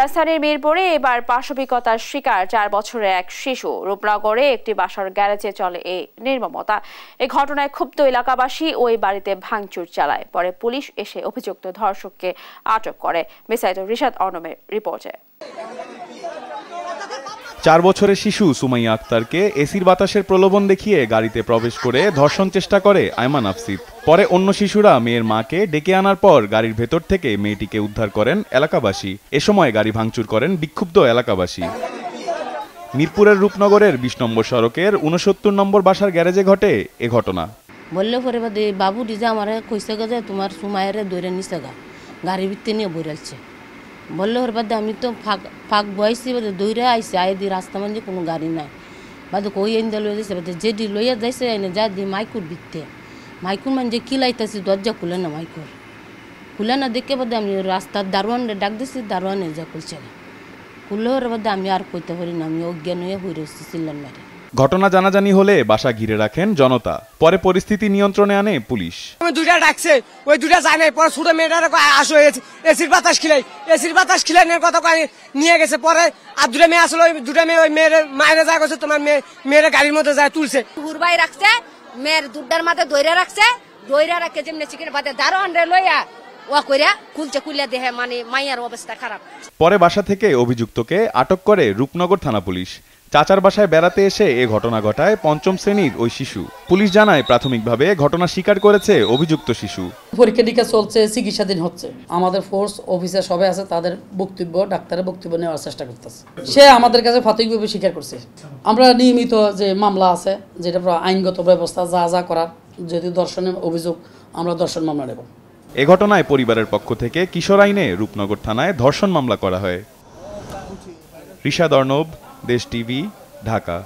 রাজধানীর মিরপুরে এবার পাশবিকতার শিকার চার বছরের এক শিশু রূপনগরে একটি বাসার গ্যারেজে চলে এই নির্মমতা এই ঘটনায় ক্ষুব্ধ এলাকাবাসী ওই বাড়িতে ভাঙচুর চালায় পরে পুলিশ এসে অভিযুক্ত ধর্ষককে আটক করে বিস্তারিত রিশাদ অনমের রিপোর্টে চার বছরের শিশু সুমাইয়া আক্তারকে এসির বাতাসের প্রলোভন দেখিয়ে গাড়িতে প্রবেশ করে ধর্ষণ চেষ্টা করে আয়মান আফসিদ পরে অন্য শিশুরা মেয়ের মাকে ডেকে আনার পর গাড়ির ভেতর থেকে মেয়েটিকে উদ্ধার করেন এলাকাবাসী এ সময় গাড়ি ভাঙচুর করেন বিক্ষুব্ধ এলাকাবাসী মিরপুরের রূপনগরের বিশ নম্বর সড়কের উনসত্তর নম্বর বাসার গ্যারেজে ঘটে এ ঘটনা বললে পরে বাবু ডিজা আমার কইসে গে তোমার সুমায়ের দৈরে নিছে গা গাড়ি ভিত্তি নিয়ে বইরালছে বললে ওর বাদে আমি তো ফাঁক ফাঁক বয়সি বাদে দৌড়ে আইসি আয় দি রাস্তা মানে কোনো গাড়ি নাই বাদে কই এনে লইয়া যাইছে বাদে যেটি লইয়া যাইছে এনে যা দি মাইকুর বিকতে মাইকুর মানে যে কি কিলাইতেছি দরজা খুলে না মাইকুর খুলে না দেখে বাদে আমি রাস্তার দারোয়ানরে ডাক দিছি দারোয়ানে যা খুলছে খুললে ওর বাদে আমি আর কইতে পারি না আমি অজ্ঞান হয়ে হয়ে রয়েছি চিল্লান মারে ঘটনা জানাজানি হলে বাসা ঘিরে রাখেন জনতা পরে পরিস্থিতি নিয়ন্ত্রণে আনে পুলিশ দুটা ডাকছে ওই দুটা জানে পরে ছোট মেয়েটার আসো এসির বাতাস খিলাই এসির বাতাস খিলাইনের কথা নিয়ে গেছে পরে আর দুটা মেয়ে আসলো ওই দুটা মেয়ে ওই মেয়ের মায়ের যা গেছে তোমার মেয়ে মেয়েরা গাড়ির মধ্যে যায় তুলছে ভাই রাখছে মেয়ের দুটার মাথায় দৈরা রাখছে দৈরা রাখে যেমনি চিকেন বাদে দারোয়ান রে লইয়া মানে পরে বাসা থেকে অভিযুক্তকে আটক করে রূপনগর থানা পুলিশ চাচার বাসায় বেড়াতে এসে এ ঘটনা ঘটায় পঞ্চম শ্রেণীর ওই শিশু পুলিশ জানায় প্রাথমিকভাবে ঘটনা স্বীকার করেছে অভিযুক্ত শিশু পরীক্ষা টিকা চলছে চিকিৎসাধীন হচ্ছে আমাদের ফোর্স অফিসে সবাই আছে তাদের বক্তব্য ডাক্তারের বক্তব্য নেওয়ার চেষ্টা করতেছে সে আমাদের কাছে প্রাথমিকভাবে স্বীকার করছে আমরা নিয়মিত যে মামলা আছে যেটা আইনগত ব্যবস্থা যা যা করার যদি দর্শনের অভিযোগ আমরা দর্শন মামলা নেব এ ঘটনায় পরিবারের পক্ষ থেকে কিশোর আইনে রূপনগর থানায় ধর্ষণ মামলা করা হয় ঋষা অর্ণব देश टीवी ढाका